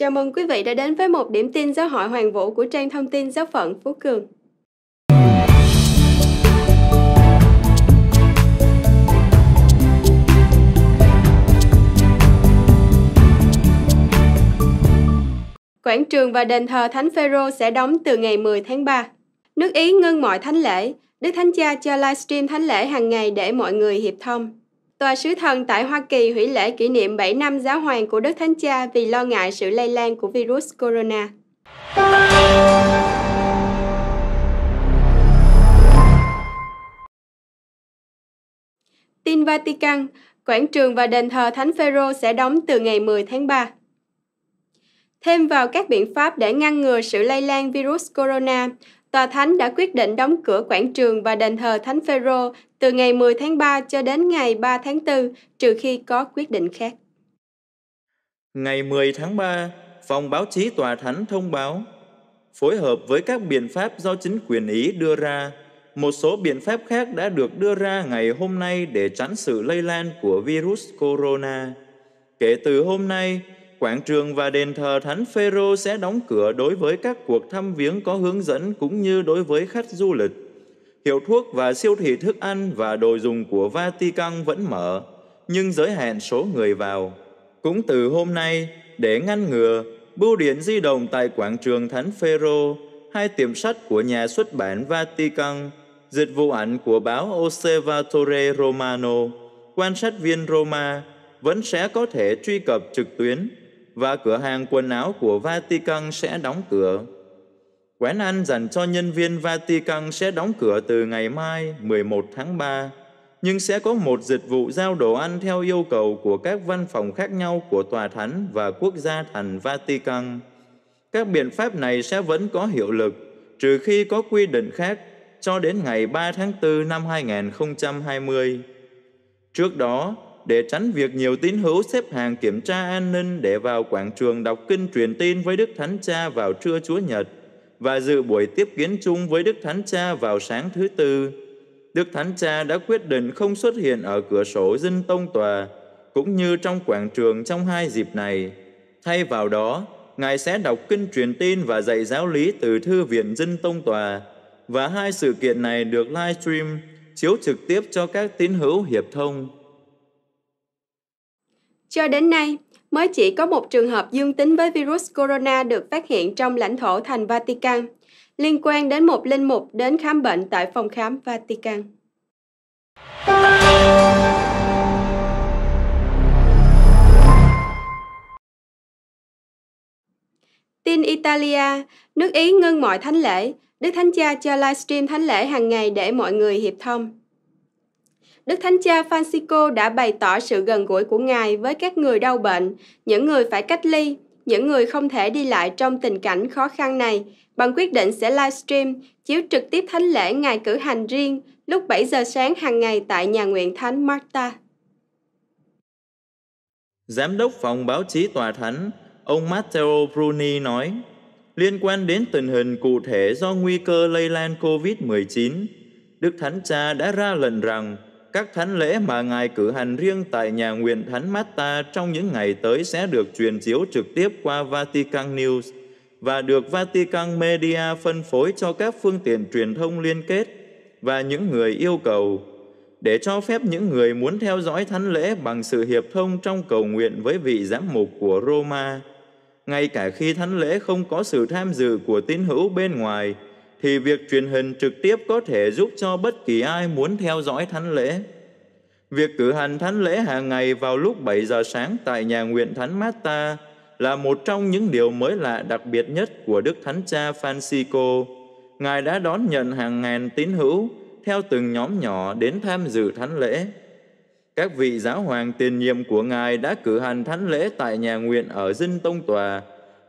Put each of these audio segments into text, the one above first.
Chào mừng quý vị đã đến với một điểm tin giáo hội hoàng vũ của trang thông tin giáo phận Phú Cường. Quảng trường và đền thờ Thánh Phaero sẽ đóng từ ngày 10 tháng 3. Nước Ý ngưng mọi thánh lễ, Đức Thánh Cha cho livestream thánh lễ hàng ngày để mọi người hiệp thông. Tòa sứ thần tại Hoa Kỳ hủy lễ kỷ niệm 7 năm giáo hoàng của Đức Thánh Cha vì lo ngại sự lây lan của virus corona. Tin Vatican, quảng trường và đền thờ Thánh Phaero sẽ đóng từ ngày 10 tháng 3. Thêm vào các biện pháp để ngăn ngừa sự lây lan virus corona, Tòa Thánh đã quyết định đóng cửa quảng trường và đền thờ Thánh Phêrô từ ngày 10 tháng 3 cho đến ngày 3 tháng 4, trừ khi có quyết định khác. Ngày 10 tháng 3, phòng báo chí Tòa Thánh thông báo phối hợp với các biện pháp do chính quyền Ý đưa ra, một số biện pháp khác đã được đưa ra ngày hôm nay để tránh sự lây lan của virus corona. Kể từ hôm nay, quảng trường và đền thờ Thánh Phêrô sẽ đóng cửa đối với các cuộc thăm viếng có hướng dẫn cũng như đối với khách du lịch. Hiệu thuốc và siêu thị thức ăn và đồ dùng của Vatican vẫn mở, nhưng giới hạn số người vào. Cũng từ hôm nay, để ngăn ngừa, bưu điện di động tại quảng trường Thánh Phêrô, hai tiệm sách của nhà xuất bản Vatican, dịch vụ ảnh của báo Osservatore Romano, quan sát viên Roma vẫn sẽ có thể truy cập trực tuyến và cửa hàng quần áo của Vatican sẽ đóng cửa. Quán ăn dành cho nhân viên Vatican sẽ đóng cửa từ ngày mai 11 tháng 3, nhưng sẽ có một dịch vụ giao đồ ăn theo yêu cầu của các văn phòng khác nhau của Tòa Thánh và Quốc gia thành Vatican. Các biện pháp này sẽ vẫn có hiệu lực, trừ khi có quy định khác cho đến ngày 3 tháng 4 năm 2020. Trước đó, để tránh việc nhiều tín hữu xếp hàng kiểm tra an ninh để vào quảng trường đọc kinh truyền tin với Đức Thánh Cha vào trưa Chúa Nhật và dự buổi tiếp kiến chung với Đức Thánh Cha vào sáng thứ Tư. Đức Thánh Cha đã quyết định không xuất hiện ở cửa sổ dinh tông tòa, cũng như trong quảng trường trong hai dịp này. Thay vào đó, Ngài sẽ đọc kinh truyền tin và dạy giáo lý từ Thư viện Dinh Tông Tòa, và hai sự kiện này được livestream chiếu trực tiếp cho các tín hữu hiệp thông. Cho đến nay, mới chỉ có một trường hợp dương tính với virus corona được phát hiện trong lãnh thổ thành Vatican, liên quan đến một linh mục đến khám bệnh tại phòng khám Vatican. Tin Italia, nước Ý ngưng mọi thánh lễ, Đức Thánh Cha cho livestream thánh lễ hàng ngày để mọi người hiệp thông. Đức Thánh Cha Francisco đã bày tỏ sự gần gũi của Ngài với các người đau bệnh, những người phải cách ly, những người không thể đi lại trong tình cảnh khó khăn này bằng quyết định sẽ livestream chiếu trực tiếp thánh lễ ngài cử hành riêng lúc 7 giờ sáng hàng ngày tại nhà nguyện thánh Marta. Giám đốc phòng báo chí tòa thánh, ông Matteo Bruni nói, liên quan đến tình hình cụ thể do nguy cơ lây lan COVID-19, Đức Thánh Cha đã ra lệnh rằng các thánh lễ mà Ngài cử hành riêng tại nhà nguyện Thánh Matta trong những ngày tới sẽ được truyền chiếu trực tiếp qua Vatican News và được Vatican Media phân phối cho các phương tiện truyền thông liên kết và những người yêu cầu để cho phép những người muốn theo dõi thánh lễ bằng sự hiệp thông trong cầu nguyện với vị giám mục của Roma. Ngay cả khi thánh lễ không có sự tham dự của tín hữu bên ngoài, thì việc truyền hình trực tiếp có thể giúp cho bất kỳ ai muốn theo dõi thánh lễ. Việc cử hành thánh lễ hàng ngày vào lúc 7 giờ sáng tại nhà nguyện Thánh Mata là một trong những điều mới lạ đặc biệt nhất của Đức Thánh Cha Francisco. Ngài đã đón nhận hàng ngàn tín hữu theo từng nhóm nhỏ đến tham dự thánh lễ. Các vị giáo hoàng tiền nhiệm của Ngài đã cử hành thánh lễ tại nhà nguyện ở dinh tông tòa,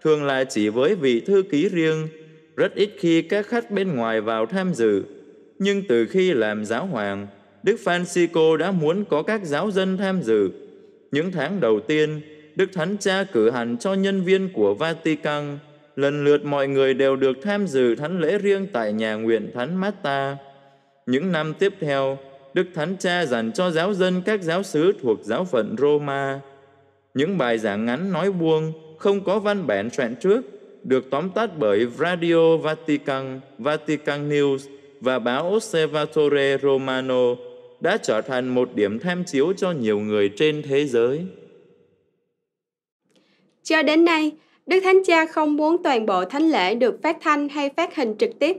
thường là chỉ với vị thư ký riêng rất ít khi các khách bên ngoài vào tham dự. Nhưng từ khi làm giáo hoàng, Đức Francisco đã muốn có các giáo dân tham dự. Những tháng đầu tiên, Đức Thánh Cha cử hành cho nhân viên của Vatican. Lần lượt mọi người đều được tham dự thánh lễ riêng tại nhà nguyện Thánh Mata. Những năm tiếp theo, Đức Thánh Cha dành cho giáo dân các giáo sứ thuộc giáo phận Roma. Những bài giảng ngắn nói buông, không có văn bản soạn trước, được tóm tắt bởi Radio Vatican, Vatican News và báo Osservatore Romano đã trở thành một điểm tham chiếu cho nhiều người trên thế giới. Cho đến nay, Đức Thánh Cha không muốn toàn bộ thánh lễ được phát thanh hay phát hình trực tiếp.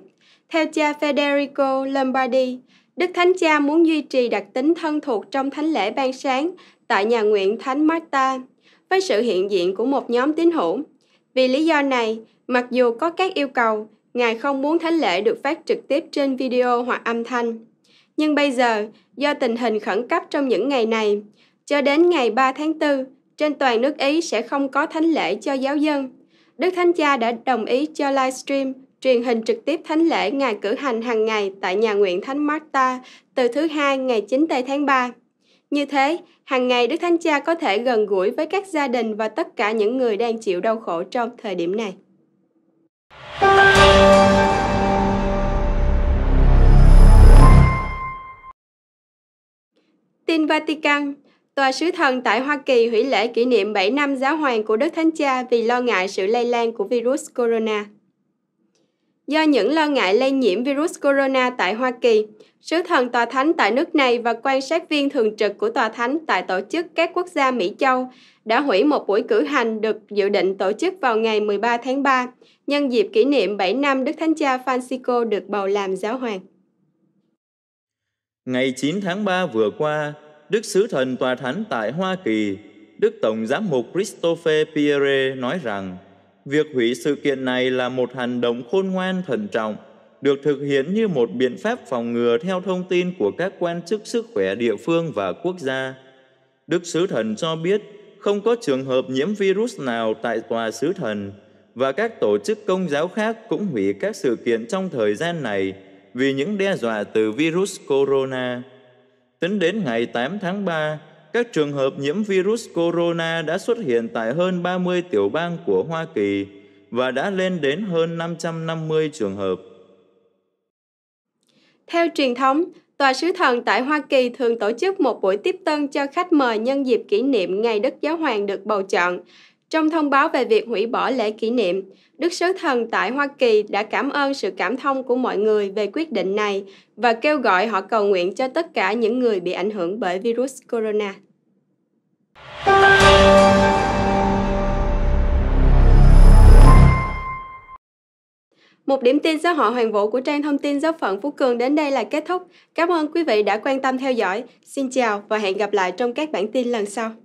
Theo cha Federico Lombardi, Đức Thánh Cha muốn duy trì đặc tính thân thuộc trong thánh lễ ban sáng tại nhà nguyện Thánh Marta với sự hiện diện của một nhóm tín hữu vì lý do này, mặc dù có các yêu cầu, Ngài không muốn thánh lễ được phát trực tiếp trên video hoặc âm thanh. Nhưng bây giờ, do tình hình khẩn cấp trong những ngày này, cho đến ngày 3 tháng 4, trên toàn nước Ý sẽ không có thánh lễ cho giáo dân. Đức Thánh Cha đã đồng ý cho livestream truyền hình trực tiếp thánh lễ Ngài cử hành hàng ngày tại nhà nguyện Thánh Marta từ thứ hai ngày 9 tây tháng 3. Như thế, hàng ngày Đức Thánh Cha có thể gần gũi với các gia đình và tất cả những người đang chịu đau khổ trong thời điểm này. Tin Vatican Tòa sứ thần tại Hoa Kỳ hủy lễ kỷ niệm 7 năm giáo hoàng của Đức Thánh Cha vì lo ngại sự lây lan của virus corona do những lo ngại lây nhiễm virus corona tại Hoa Kỳ. Sứ thần tòa thánh tại nước này và quan sát viên thường trực của tòa thánh tại tổ chức các quốc gia Mỹ Châu đã hủy một buổi cử hành được dự định tổ chức vào ngày 13 tháng 3, nhân dịp kỷ niệm 7 năm Đức Thánh Cha Francisco được bầu làm giáo hoàng. Ngày 9 tháng 3 vừa qua, Đức Sứ Thần Tòa Thánh tại Hoa Kỳ, Đức Tổng Giám mục Christophe Pierre nói rằng Việc hủy sự kiện này là một hành động khôn ngoan thận trọng, được thực hiện như một biện pháp phòng ngừa theo thông tin của các quan chức sức khỏe địa phương và quốc gia. Đức Sứ Thần cho biết không có trường hợp nhiễm virus nào tại Tòa Sứ Thần và các tổ chức công giáo khác cũng hủy các sự kiện trong thời gian này vì những đe dọa từ virus corona. Tính đến ngày 8 tháng 3, các trường hợp nhiễm virus corona đã xuất hiện tại hơn 30 tiểu bang của Hoa Kỳ và đã lên đến hơn 550 trường hợp. Theo truyền thống, Tòa sứ thần tại Hoa Kỳ thường tổ chức một buổi tiếp tân cho khách mời nhân dịp kỷ niệm Ngày Đức Giáo Hoàng được bầu chọn. Trong thông báo về việc hủy bỏ lễ kỷ niệm, Đức Sứ Thần tại Hoa Kỳ đã cảm ơn sự cảm thông của mọi người về quyết định này và kêu gọi họ cầu nguyện cho tất cả những người bị ảnh hưởng bởi virus corona. Một điểm tin xã hội hoàn vũ của trang thông tin giáo phận Phú Cường đến đây là kết thúc. Cảm ơn quý vị đã quan tâm theo dõi. Xin chào và hẹn gặp lại trong các bản tin lần sau.